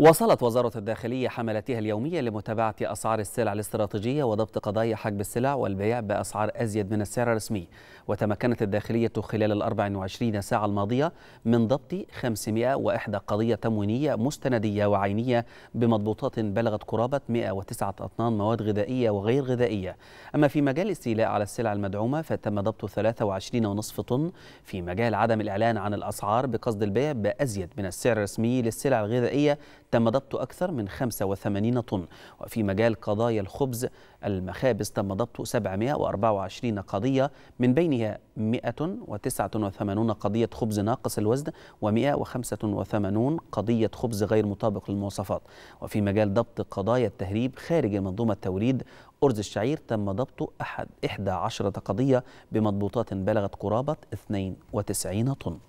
وصلت وزارة الداخلية حملتها اليومية لمتابعة أسعار السلع الاستراتيجية وضبط قضايا حجب السلع والبيع بأسعار أزيد من السعر الرسمي وتمكنت الداخلية خلال ال 24 ساعة الماضية من ضبط 501 قضية تموينية مستندية وعينية بمضبوطات بلغت قرابة 109 أطنان مواد غذائية وغير غذائية أما في مجال الاستيلاء على السلع المدعومة فتم ضبط 23.5 طن في مجال عدم الإعلان عن الأسعار بقصد البيع بأزيد من السعر الرسمي للسلع الغذائية تم ضبط أكثر من 85 طن وفي مجال قضايا الخبز المخابز تم ضبط 724 قضية من بينها 189 قضية خبز ناقص الوزن و185 قضية خبز غير مطابق للمواصفات وفي مجال ضبط قضايا التهريب خارج منظومة التوريد أرز الشعير تم ضبط أحد 11 قضية بمضبوطات بلغت قرابة 92 طن